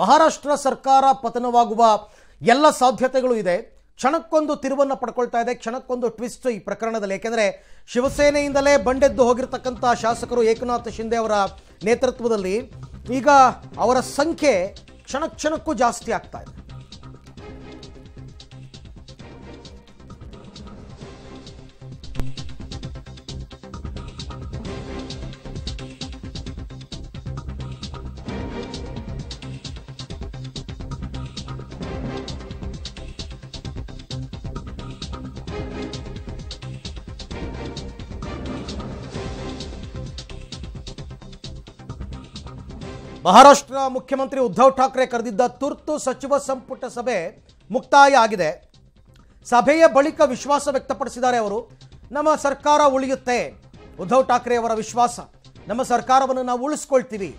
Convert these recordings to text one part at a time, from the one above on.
ಮಹಾರಾಷ್ಟ್ರ ಸರ್ಕಾರ ಪತನವಾಗುವ ಎಲ್ಲ ಸಾಧ್ಯತೆಗಳು ಇದೆ ಕ್ಷಣಕ್ಕೊಂದು ತಿರುವನ್ನು ಪಡ್ಕೊಳ್ತಾ ಇದೆ ಕ್ಷಣಕ್ಕೊಂದು ಟ್ವಿಸ್ಟ್ ಈ ಪ್ರಕರಣದಲ್ಲಿ ಏಕೆಂದರೆ ಶಿವಸೇನೆಯಿಂದಲೇ ಬಂಡೆದ್ದು ಹೋಗಿರ್ತಕ್ಕಂಥ ಶಾಸಕರು ಏಕನಾಥ್ ಶಿಂದೆ ಅವರ ನೇತೃತ್ವದಲ್ಲಿ ಈಗ ಅವರ ಸಂಖ್ಯೆ ಕ್ಷಣ ಕ್ಷಣಕ್ಕೂ ಜಾಸ್ತಿ ಆಗ್ತಾ ಇದೆ ಮಹಾರಾಷ್ಟ್ರ ಮುಖ್ಯಮಂತ್ರಿ ಉದ್ಧವ್ ಠಾಕ್ರೆ ಕರೆದಿದ್ದ ತುರ್ತು ಸಚಿವ ಸಂಪುಟ ಸಭೆ ಮುಕ್ತಾಯ ಆಗಿದೆ ಸಭೆಯ ಬಳಿಕ ವಿಶ್ವಾಸ ವ್ಯಕ್ತಪಡಿಸಿದ್ದಾರೆ ಅವರು ನಮ್ಮ ಸರ್ಕಾರ ಉಳಿಯುತ್ತೆ ಉದ್ಧವ್ ಠಾಕ್ರೆ ಅವರ ವಿಶ್ವಾಸ ನಮ್ಮ ಸರ್ಕಾರವನ್ನು ನಾವು ಉಳಿಸ್ಕೊಳ್ತೀವಿ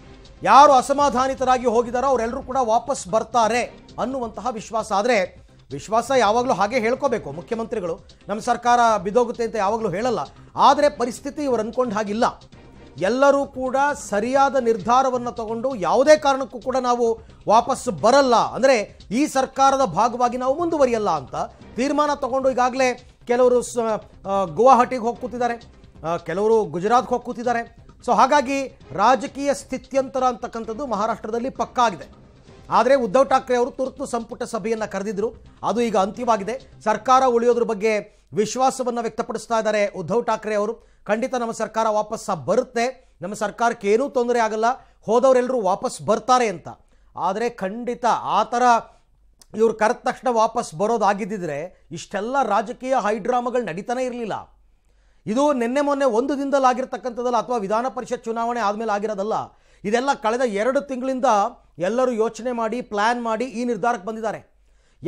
ಯಾರು ಅಸಮಾಧಾನಿತರಾಗಿ ಹೋಗಿದಾರೋ ಅವರೆಲ್ಲರೂ ಕೂಡ ವಾಪಸ್ ಬರ್ತಾರೆ ಅನ್ನುವಂತಹ ವಿಶ್ವಾಸ ಆದರೆ ವಿಶ್ವಾಸ ಯಾವಾಗಲೂ ಹಾಗೆ ಹೇಳ್ಕೋಬೇಕು ಮುಖ್ಯಮಂತ್ರಿಗಳು ನಮ್ಮ ಸರ್ಕಾರ ಬಿದೋಗುತ್ತೆ ಅಂತ ಯಾವಾಗಲೂ ಹೇಳಲ್ಲ ಆದರೆ ಪರಿಸ್ಥಿತಿ ಇವರು ಅಂದ್ಕೊಂಡು ಹಾಗಿಲ್ಲ ಎಲ್ಲರೂ ಕೂಡ ಸರಿಯಾದ ನಿರ್ಧಾರವನ್ನು ತಗೊಂಡು ಯಾವುದೇ ಕಾರಣಕ್ಕೂ ಕೂಡ ನಾವು ವಾಪಸ್ ಬರಲ್ಲ ಅಂದರೆ ಈ ಸರ್ಕಾರದ ಭಾಗವಾಗಿ ನಾವು ಮುಂದುವರಿಯಲ್ಲ ಅಂತ ತೀರ್ಮಾನ ತಗೊಂಡು ಈಗಾಗಲೇ ಕೆಲವರು ಗುವಾಹಟಿಗೆ ಹೋಗ್ಕೂತಿದ್ದಾರೆ ಕೆಲವರು ಗುಜರಾತ್ಗೆ ಹೋಗ್ಕೂತಿದ್ದಾರೆ ಸೊ ಹಾಗಾಗಿ ರಾಜಕೀಯ ಸ್ಥಿತ್ಯಂತರ ಅಂತಕ್ಕಂಥದ್ದು ಮಹಾರಾಷ್ಟ್ರದಲ್ಲಿ ಪಕ್ಕಾ ಆಗಿದೆ ಆದರೆ ಉದ್ಧವ್ ಠಾಕ್ರೆ ಅವರು ತುರ್ತು ಸಂಪುಟ ಸಭೆಯನ್ನು ಕರೆದಿದ್ದರು ಅದು ಈಗ ಅಂತ್ಯವಾಗಿದೆ ಸರ್ಕಾರ ಉಳಿಯೋದ್ರ ಬಗ್ಗೆ ವಿಶ್ವಾಸವನ್ನು ವ್ಯಕ್ತಪಡಿಸ್ತಾ ಇದ್ದಾರೆ ಉದ್ಧವ್ ಠಾಕ್ರೆ ಅವರು ಖಂಡಿತ ನಮ್ಮ ಸರ್ಕಾರ ವಾಪಸ್ ಬರುತ್ತೆ ನಮ್ಮ ಸರ್ಕಾರಕ್ಕೆ ಏನೂ ತೊಂದರೆ ಆಗಲ್ಲ ಹೋದವರೆಲ್ಲರೂ ವಾಪಸ್ ಬರ್ತಾರೆ ಅಂತ ಆದರೆ ಖಂಡಿತ ಆ ಥರ ಇವರು ಕರೆದ ತಕ್ಷಣ ವಾಪಸ್ ಬರೋದಾಗಿದ್ದಿದ್ರೆ ಇಷ್ಟೆಲ್ಲ ರಾಜಕೀಯ ಹೈಡ್ರಾಮಾಗಳು ನಡೀತಾನೆ ಇರಲಿಲ್ಲ ಇದು ನಿನ್ನೆ ಮೊನ್ನೆ ಒಂದು ದಿನದಲ್ಲಿ ಆಗಿರತಕ್ಕಂಥದ್ದಲ್ಲ ಅಥವಾ ವಿಧಾನ ಪರಿಷತ್ ಚುನಾವಣೆ ಆದಮೇಲೆ ಆಗಿರೋದಲ್ಲ ಇದೆಲ್ಲ ಕಳೆದ ಎರಡು ತಿಂಗಳಿಂದ ಎಲ್ಲರೂ ಯೋಚನೆ ಮಾಡಿ ಪ್ಲ್ಯಾನ್ ಮಾಡಿ ಈ ನಿರ್ಧಾರಕ್ಕೆ ಬಂದಿದ್ದಾರೆ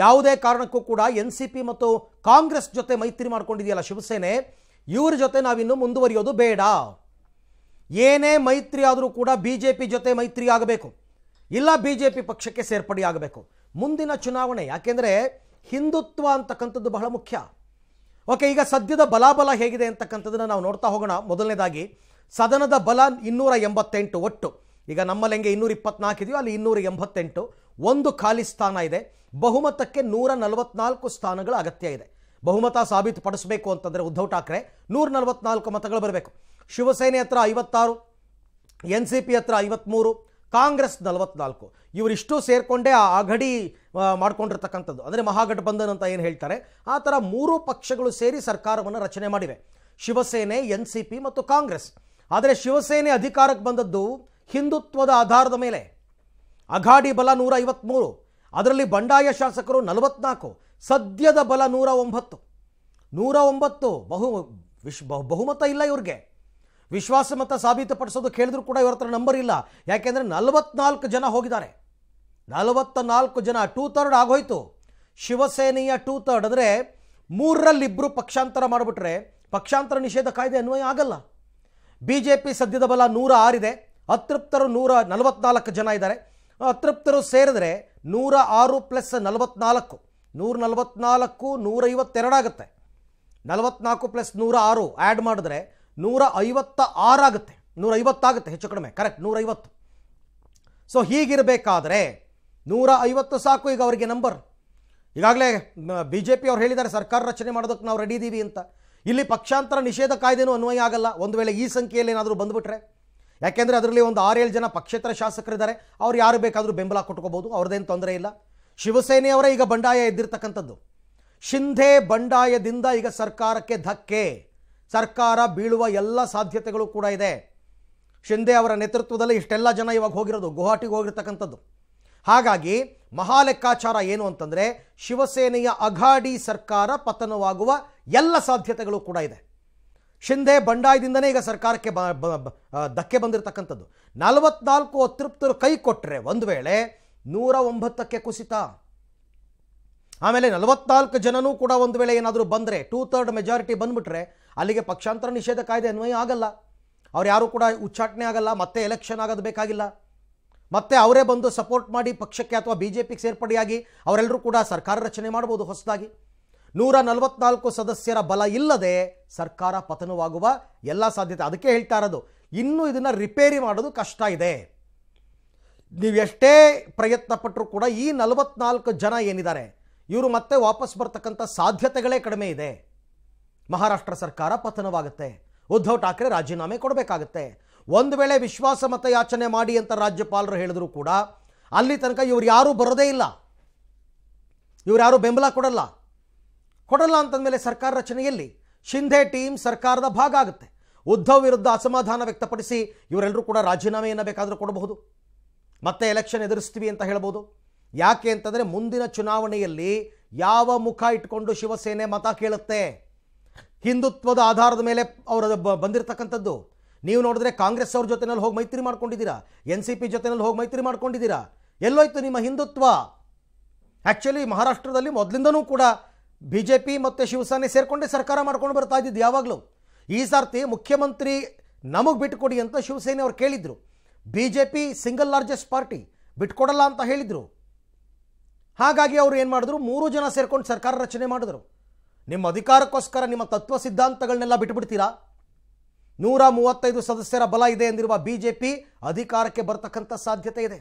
ಯಾವುದೇ ಕಾರಣಕ್ಕೂ ಕೂಡ ಎನ್ ಸಿ ಪಿ ಮತ್ತು ಕಾಂಗ್ರೆಸ್ ಜೊತೆ ಮೈತ್ರಿ ಮಾಡ್ಕೊಂಡಿದೆಯಲ್ಲ ಶಿವಸೇನೆ ಇವ್ರ ಜೊತೆ ನಾವಿನ್ನು ಮುಂದುವರಿಯೋದು ಬೇಡ ಏನೇ ಮೈತ್ರಿ ಆದರೂ ಕೂಡ ಬಿ ಜೆ ಪಿ ಜೊತೆ ಮೈತ್ರಿ ಆಗಬೇಕು ಇಲ್ಲ ಬಿ ಜೆ ಪಿ ಪಕ್ಷಕ್ಕೆ ಸೇರ್ಪಡೆ ಆಗಬೇಕು ಮುಂದಿನ ಚುನಾವಣೆ ಯಾಕೆಂದರೆ ಹಿಂದುತ್ವ ಅಂತಕ್ಕಂಥದ್ದು ಬಹಳ ಮುಖ್ಯ ಓಕೆ ಈಗ ಸದ್ಯದ ಬಲಾಬಲ ಹೇಗಿದೆ ಅಂತಕ್ಕಂಥದ್ದನ್ನು ನಾವು ನೋಡ್ತಾ ಹೋಗೋಣ ಮೊದಲನೇದಾಗಿ ಸದನದ ಬಲ ಇನ್ನೂರ ಎಂಬತ್ತೆಂಟು ಒಟ್ಟು ಈಗ ನಮ್ಮಲ್ಲಿ ಹೆಂಗೆ ಇನ್ನೂರ ಇದೆಯೋ ಅಲ್ಲಿ ಇನ್ನೂರ ಎಂಬತ್ತೆಂಟು ಒಂದು ಖಾಲಿ ಸ್ಥಾನ ಇದೆ ಬಹುಮತಕ್ಕೆ ನೂರ ನಲವತ್ನಾಲ್ಕು ಸ್ಥಾನಗಳ ಅಗತ್ಯ ಇದೆ ಬಹುಮತ ಸಾಬೀತುಪಡಿಸಬೇಕು ಅಂತಂದರೆ ಉದ್ಧವ್ ಠಾಕ್ರೆ ನೂರ ನಲವತ್ನಾಲ್ಕು ಮತಗಳು ಬರಬೇಕು ಶಿವಸೇನೆ ಹತ್ರ ಐವತ್ತಾರು ಎನ್ ಸಿ ಪಿ ಹತ್ರ ಐವತ್ತ್ಮೂರು ಕಾಂಗ್ರೆಸ್ ನಲವತ್ನಾಲ್ಕು ಇವರಿಷ್ಟು ಸೇರಿಕೊಂಡೇ ಆ ಅಘಡಿ ಮಾಡ್ಕೊಂಡಿರ್ತಕ್ಕಂಥದ್ದು ಅಂದರೆ ಮಹಾಗಠಬಂಧನ್ ಅಂತ ಏನು ಹೇಳ್ತಾರೆ ಆ ಥರ ಮೂರು ಪಕ್ಷಗಳು ಸೇರಿ ಸರ್ಕಾರವನ್ನು ರಚನೆ ಮಾಡಿವೆ ಶಿವಸೇನೆ ಎನ್ ಸಿ ಪಿ ಮತ್ತು ಕಾಂಗ್ರೆಸ್ ಆದರೆ ಶಿವಸೇನೆ ಅಧಿಕಾರಕ್ಕೆ ಬಂದದ್ದು ಹಿಂದುತ್ವದ ಆಧಾರದ ಮೇಲೆ ಅಘಾಡಿ ಬಲ ನೂರ ಐವತ್ತ್ಮೂರು ಅದರಲ್ಲಿ ಬಂಡಾಯ ಶಾಸಕರು ನಲವತ್ನಾಲ್ಕು ಸದ್ಯದ ಬಲ ನೂರ ಒಂಬತ್ತು ನೂರ ಒಂಬತ್ತು ಬಹು ವಿಶ್ ಬಹುಮತ ಇಲ್ಲ ಇವ್ರಿಗೆ ವಿಶ್ವಾಸಮತ ಸಾಬೀತುಪಡಿಸೋದು ಕೇಳಿದ್ರು ಕೂಡ ಇವ್ರ ಹತ್ರ ನಂಬರ್ ಇಲ್ಲ ಯಾಕೆಂದರೆ ನಲವತ್ನಾಲ್ಕು ಜನ ಹೋಗಿದ್ದಾರೆ ನಲವತ್ತ ನಾಲ್ಕು ಜನ ಟೂ ಥರ್ಡ್ ಆಗೋಯ್ತು ಶಿವಸೇನೆಯ ಟೂ ತರ್ಡ್ ಅಂದರೆ ಮೂರರಲ್ಲಿಬ್ಬರು ಪಕ್ಷಾಂತರ ಮಾಡಿಬಿಟ್ರೆ ಪಕ್ಷಾಂತರ ನಿಷೇಧ ಕಾಯ್ದೆ ಅನ್ವಯ ಆಗಲ್ಲ ಬಿ ಜೆ ಪಿ ಸದ್ಯದ ಬಲ ನೂರ ಆರಿದೆ ಅತೃಪ್ತರು ನೂರ ನಲವತ್ನಾಲ್ಕು ಜನ ಇದ್ದಾರೆ ಅತೃಪ್ತರು ಸೇರಿದ್ರೆ ನೂರ ಆರು ಪ್ಲಸ್ ನಲವತ್ನಾಲ್ಕು ನೂರ ನಲವತ್ನಾಲ್ಕು ನೂರೈವತ್ತೆರಡಾಗುತ್ತೆ ನಲವತ್ನಾಲ್ಕು ಪ್ಲಸ್ ನೂರ ಆರು ಆ್ಯಡ್ ಮಾಡಿದ್ರೆ ನೂರ ಐವತ್ತ ಆರಾಗುತ್ತೆ ನೂರೈವತ್ತಾಗುತ್ತೆ ಹೆಚ್ಚು ಕಡಿಮೆ ಕರೆಕ್ಟ್ ನೂರೈವತ್ತು ಸೊ ಹೀಗಿರಬೇಕಾದ್ರೆ ನೂರ ಐವತ್ತು ಸಾಕು ಈಗ ಅವರಿಗೆ ನಂಬರ್ ಈಗಾಗಲೇ ಬಿ ಜೆ ಪಿ ಅವ್ರು ಹೇಳಿದ್ದಾರೆ ಸರ್ಕಾರ ರಚನೆ ಮಾಡೋದಕ್ಕೆ ನಾವು ರೆಡಿ ಇದ್ದೀವಿ ಅಂತ ಇಲ್ಲಿ ಪಕ್ಷಾಂತರ ನಿಷೇಧ ಕಾಯ್ದೆನೂ ಅನ್ವಯ ಆಗಲ್ಲ ಒಂದು ವೇಳೆ ಈ ಸಂಖ್ಯೆಯಲ್ಲಿ ಏನಾದರೂ ಬಂದುಬಿಟ್ರೆ ಯಾಕೆಂದರೆ ಅದರಲ್ಲಿ ಒಂದು ಆರೇಳು ಜನ ಪಕ್ಷೇತರ ಶಾಸಕರಿದ್ದಾರೆ ಅವ್ರು ಯಾರು ಬೇಕಾದರೂ ಬೆಂಬಲ ಕೊಟ್ಕೋಬೋದು ಅವ್ರದ್ದೇನು ತೊಂದರೆ ಇಲ್ಲ ಶಿವಸೇನೆಯವರೇ ಈಗ ಬಂಡಾಯ ಎದ್ದಿರ್ತಕ್ಕಂಥದ್ದು ಶಿಂಧೆ ಬಂಡಾಯದಿಂದ ಈಗ ಸರ್ಕಾರಕ್ಕೆ ಧಕ್ಕೆ ಸರ್ಕಾರ ಬೀಳುವ ಎಲ್ಲ ಸಾಧ್ಯತೆಗಳು ಕೂಡ ಇದೆ ಶಿಂಧೆ ಅವರ ನೇತೃತ್ವದಲ್ಲಿ ಇಷ್ಟೆಲ್ಲ ಜನ ಇವಾಗ ಹೋಗಿರೋದು ಗುವಾಹಟಿಗೆ ಹೋಗಿರ್ತಕ್ಕಂಥದ್ದು ಹಾಗಾಗಿ ಮಹಾ ಲೆಕ್ಕಾಚಾರ ಏನು ಅಂತಂದರೆ ಶಿವಸೇನೆಯ ಅಘಾಡಿ ಸರ್ಕಾರ ಪತನವಾಗುವ ಎಲ್ಲ ಸಾಧ್ಯತೆಗಳು ಕೂಡ ಇದೆ ಶಿಂಧೆ ಬಂಡಾಯದಿಂದನೇ ಈಗ ಸರ್ಕಾರಕ್ಕೆ ಧಕ್ಕೆ ಬಂದಿರತಕ್ಕಂಥದ್ದು ನಲವತ್ನಾಲ್ಕು ಅತೃಪ್ತರು ಕೈ ಕೊಟ್ಟರೆ ಒಂದು ವೇಳೆ ನೂರ ಒಂಬತ್ತಕ್ಕೆ ಕುಸಿತ ಆಮೇಲೆ ನಲವತ್ನಾಲ್ಕು ಜನನೂ ಕೂಡ ಒಂದು ವೇಳೆ ಏನಾದರೂ ಬಂದರೆ ಟೂ ಥರ್ಡ್ ಮೆಜಾರಿಟಿ ಬಂದುಬಿಟ್ರೆ ಅಲ್ಲಿಗೆ ಪಕ್ಷಾಂತರ ನಿಷೇಧ ಕಾಯ್ದೆ ಅನ್ವಯ ಆಗಲ್ಲ ಅವ್ರು ಯಾರೂ ಕೂಡ ಉಚ್ಚಾಟನೆ ಆಗಲ್ಲ ಮತ್ತೆ ಎಲೆಕ್ಷನ್ ಆಗೋದು ಬೇಕಾಗಿಲ್ಲ ಮತ್ತೆ ಅವರೇ ಬಂದು ಸಪೋರ್ಟ್ ಮಾಡಿ ಪಕ್ಷಕ್ಕೆ ಅಥವಾ ಬಿ ಜೆ ಪಿಗೆ ಸೇರ್ಪಡೆಯಾಗಿ ಅವರೆಲ್ಲರೂ ಕೂಡ ಸರ್ಕಾರ ರಚನೆ ಮಾಡ್ಬೋದು ಹೊಸದಾಗಿ ನೂರ ನಲವತ್ನಾಲ್ಕು ಸದಸ್ಯರ ಬಲ ಇಲ್ಲದೆ ಸರ್ಕಾರ ಪತನವಾಗುವ ಎಲ್ಲ ಸಾಧ್ಯತೆ ಅದಕ್ಕೆ ಹೇಳ್ತಾ ಇರೋದು ಇನ್ನೂ ಇದನ್ನು ರಿಪೇರಿ ಮಾಡೋದು ಕಷ್ಟ ಇದೆ ನೀವೆಷ್ಟೇ ಪ್ರಯತ್ನ ಪಟ್ಟರೂ ಕೂಡ ಈ ನಲವತ್ನಾಲ್ಕು ಜನ ಏನಿದ್ದಾರೆ ಇವರು ಮತ್ತೆ ವಾಪಸ್ ಬರ್ತಕ್ಕಂಥ ಸಾಧ್ಯತೆಗಳೇ ಕಡಿಮೆ ಇದೆ ಮಹಾರಾಷ್ಟ್ರ ಸರ್ಕಾರ ಪತನವಾಗುತ್ತೆ ಉದ್ಧವ್ ಠಾಕ್ರೆ ರಾಜೀನಾಮೆ ಕೊಡಬೇಕಾಗತ್ತೆ ಒಂದು ವೇಳೆ ವಿಶ್ವಾಸ ಮತ ಯಾಚನೆ ಮಾಡಿ ಅಂತ ರಾಜ್ಯಪಾಲರು ಹೇಳಿದ್ರು ಕೂಡ ಅಲ್ಲಿ ತನಕ ಇವರು ಯಾರೂ ಬರೋದೇ ಇಲ್ಲ ಇವರು ಯಾರೂ ಬೆಂಬಲ ಕೊಡಲ್ಲ ಕೊಡಲ್ಲ ಮೇಲೆ ಸರ್ಕಾರ ರಚನೆಯಲ್ಲಿ ಶಿಂಧೆ ಟೀಮ್ ಸರ್ಕಾರದ ಭಾಗ ಆಗುತ್ತೆ ಉದ್ಧವ್ ವಿರುದ್ಧ ಅಸಮಾಧಾನ ವ್ಯಕ್ತಪಡಿಸಿ ಇವರೆಲ್ಲರೂ ಕೂಡ ರಾಜೀನಾಮೆಯನ್ನು ಬೇಕಾದರೂ ಕೊಡಬಹುದು ಮತ್ತೆ ಎಲೆಕ್ಷನ್ ಎದುರಿಸ್ತೀವಿ ಅಂತ ಹೇಳ್ಬೋದು ಯಾಕೆ ಅಂತಂದರೆ ಮುಂದಿನ ಚುನಾವಣೆಯಲ್ಲಿ ಯಾವ ಮುಖ ಇಟ್ಕೊಂಡು ಶಿವಸೇನೆ ಮತ ಕೇಳುತ್ತೆ ಹಿಂದುತ್ವದ ಆಧಾರದ ಮೇಲೆ ಅವರ ಬಂದಿರತಕ್ಕಂಥದ್ದು ನೀವು ನೋಡಿದ್ರೆ ಕಾಂಗ್ರೆಸ್ ಅವ್ರ ಜೊತೆನಲ್ಲಿ ಹೋಗಿ ಮೈತ್ರಿ ಮಾಡ್ಕೊಂಡಿದ್ದೀರಾ ಎನ್ ಸಿ ಪಿ ಜೊತೆನಲ್ಲಿ ಹೋಗಿ ಮೈತ್ರಿ ಮಾಡ್ಕೊಂಡಿದ್ದೀರಾ ಎಲ್ಲೋಯ್ತು ನಿಮ್ಮ ಹಿಂದುತ್ವ ಆ್ಯಕ್ಚುಲಿ ಮಹಾರಾಷ್ಟ್ರದಲ್ಲಿ ಮೊದಲಿಂದನೂ ಕೂಡ ಬಿ ಜೆ ಪಿ ಮತ್ತು ಶಿವಸೇನೆ ಸೇರಿಕೊಂಡೇ ಸರ್ಕಾರ ಮಾಡ್ಕೊಂಡು ಬರ್ತಾ ಇದ್ದಿದ್ದು ಯಾವಾಗಲೂ ಈ ಸಾರ್ತಿ ಮುಖ್ಯಮಂತ್ರಿ ನಮಗೆ ಬಿಟ್ಟುಕೊಡಿ ಅಂತ ಶಿವಸೇನೆ ಅವ್ರು ಕೇಳಿದರು B J P single largest party ಬಿಟ್ಕೊಡಲ್ಲ ಅಂತ ಹೇಳಿದರು ಹಾಗಾಗಿ ಅವರು ಏನು ಮಾಡಿದ್ರು ಮೂರು ಜನ ಸೇರ್ಕೊಂಡು ಸರ್ಕಾರ ರಚನೆ ಮಾಡಿದ್ರು ನಿಮ್ಮ ಅಧಿಕಾರಕ್ಕೋಸ್ಕರ ನಿಮ್ಮ ತತ್ವ ಸಿದ್ಧಾಂತಗಳನ್ನೆಲ್ಲ ಬಿಟ್ಟುಬಿಡ್ತೀರಾ ನೂರ ಮೂವತ್ತೈದು ಸದಸ್ಯರ ಬಲ ಇದೆ ಎಂದಿರುವ ಬಿ ಜೆ ಪಿ ಅಧಿಕಾರಕ್ಕೆ ಬರ್ತಕ್ಕಂಥ ಸಾಧ್ಯತೆ ಇದೆ